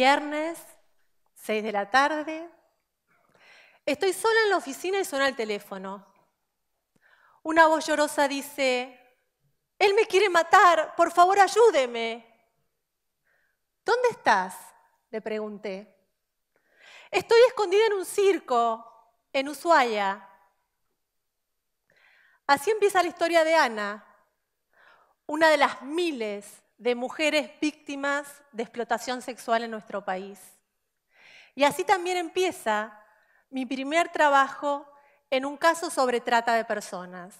viernes, 6 de la tarde. Estoy sola en la oficina y suena el teléfono. Una voz llorosa dice, Él me quiere matar, por favor ayúdeme. ¿Dónde estás? le pregunté. Estoy escondida en un circo, en Ushuaia. Así empieza la historia de Ana, una de las miles de mujeres víctimas de explotación sexual en nuestro país. Y así también empieza mi primer trabajo en un caso sobre trata de personas.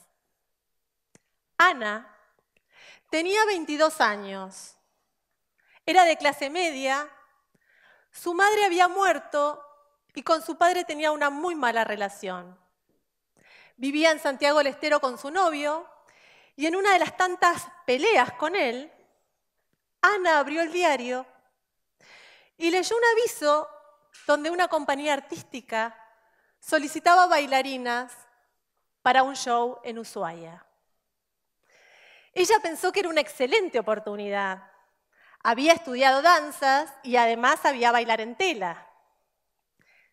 Ana tenía 22 años, era de clase media, su madre había muerto y con su padre tenía una muy mala relación. Vivía en Santiago del Estero con su novio y en una de las tantas peleas con él, Ana abrió el diario y leyó un aviso donde una compañía artística solicitaba bailarinas para un show en Ushuaia. Ella pensó que era una excelente oportunidad. Había estudiado danzas y además sabía bailar en tela.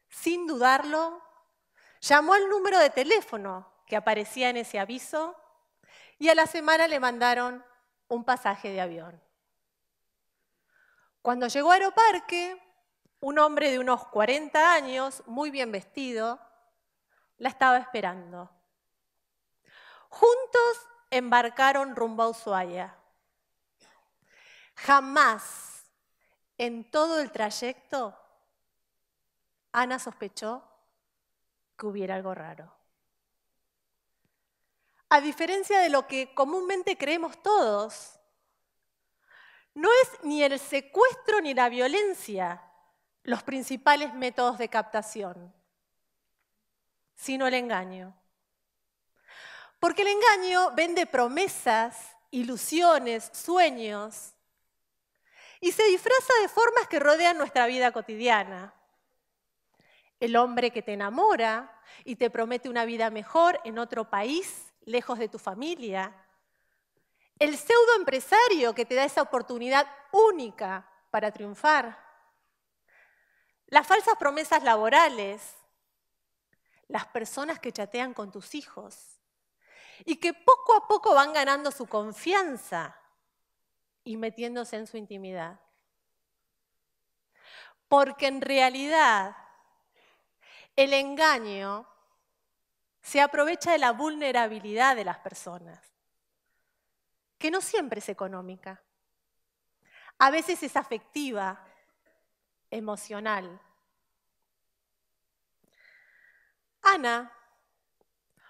Sin dudarlo, llamó al número de teléfono que aparecía en ese aviso y a la semana le mandaron un pasaje de avión. Cuando llegó a Aeroparque, un hombre de unos 40 años, muy bien vestido, la estaba esperando. Juntos embarcaron rumbo a Ushuaia. Jamás en todo el trayecto Ana sospechó que hubiera algo raro. A diferencia de lo que comúnmente creemos todos, no es ni el secuestro ni la violencia los principales métodos de captación, sino el engaño. Porque el engaño vende promesas, ilusiones, sueños, y se disfraza de formas que rodean nuestra vida cotidiana. El hombre que te enamora y te promete una vida mejor en otro país, lejos de tu familia, el pseudo-empresario que te da esa oportunidad única para triunfar, las falsas promesas laborales, las personas que chatean con tus hijos y que poco a poco van ganando su confianza y metiéndose en su intimidad. Porque en realidad el engaño se aprovecha de la vulnerabilidad de las personas que no siempre es económica. A veces es afectiva, emocional. Ana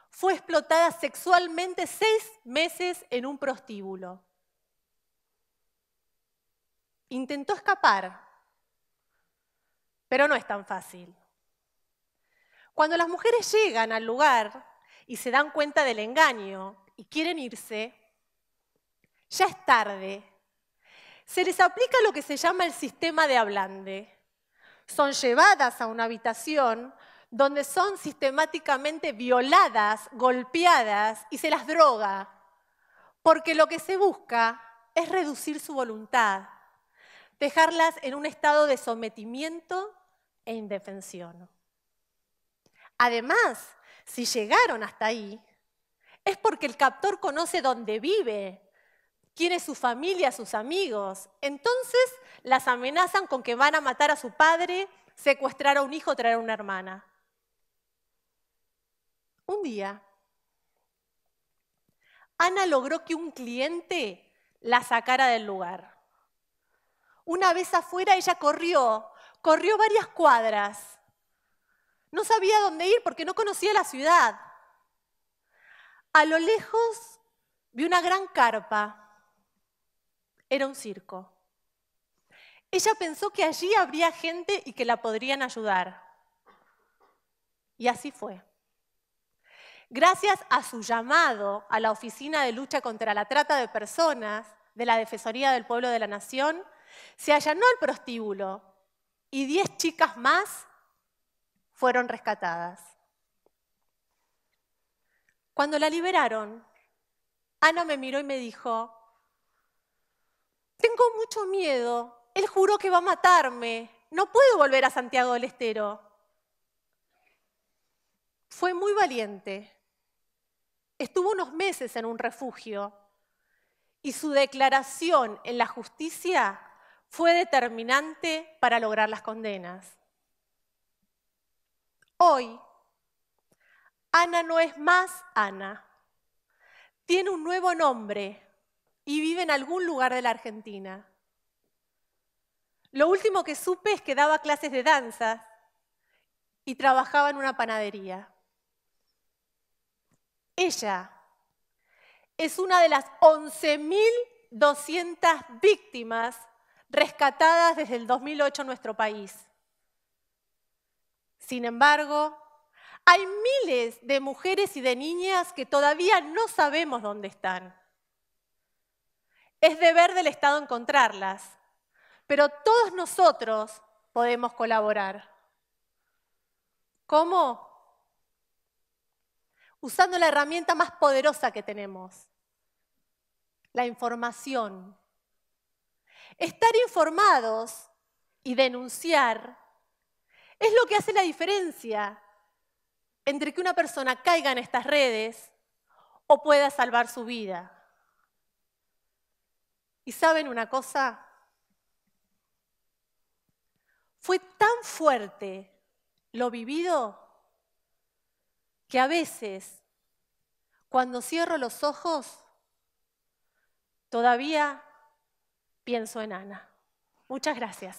fue explotada sexualmente seis meses en un prostíbulo. Intentó escapar, pero no es tan fácil. Cuando las mujeres llegan al lugar y se dan cuenta del engaño y quieren irse, ya es tarde. Se les aplica lo que se llama el sistema de hablande. Son llevadas a una habitación donde son sistemáticamente violadas, golpeadas y se las droga, porque lo que se busca es reducir su voluntad, dejarlas en un estado de sometimiento e indefensión. Además, si llegaron hasta ahí, es porque el captor conoce dónde vive quién su familia, sus amigos. Entonces las amenazan con que van a matar a su padre, secuestrar a un hijo, traer a una hermana. Un día, Ana logró que un cliente la sacara del lugar. Una vez afuera, ella corrió, corrió varias cuadras. No sabía dónde ir porque no conocía la ciudad. A lo lejos, vio una gran carpa era un circo. Ella pensó que allí habría gente y que la podrían ayudar. Y así fue. Gracias a su llamado a la Oficina de Lucha contra la Trata de Personas de la Defensoría del Pueblo de la Nación, se allanó el prostíbulo y 10 chicas más fueron rescatadas. Cuando la liberaron, Ana me miró y me dijo, tengo mucho miedo. Él juró que va a matarme. No puedo volver a Santiago del Estero. Fue muy valiente. Estuvo unos meses en un refugio y su declaración en la justicia fue determinante para lograr las condenas. Hoy, Ana no es más Ana. Tiene un nuevo nombre, y vive en algún lugar de la Argentina. Lo último que supe es que daba clases de danza y trabajaba en una panadería. Ella es una de las 11.200 víctimas rescatadas desde el 2008 en nuestro país. Sin embargo, hay miles de mujeres y de niñas que todavía no sabemos dónde están. Es deber del Estado encontrarlas, pero todos nosotros podemos colaborar. ¿Cómo? Usando la herramienta más poderosa que tenemos, la información. Estar informados y denunciar es lo que hace la diferencia entre que una persona caiga en estas redes o pueda salvar su vida. ¿Y saben una cosa? Fue tan fuerte lo vivido que a veces, cuando cierro los ojos, todavía pienso en Ana. Muchas gracias.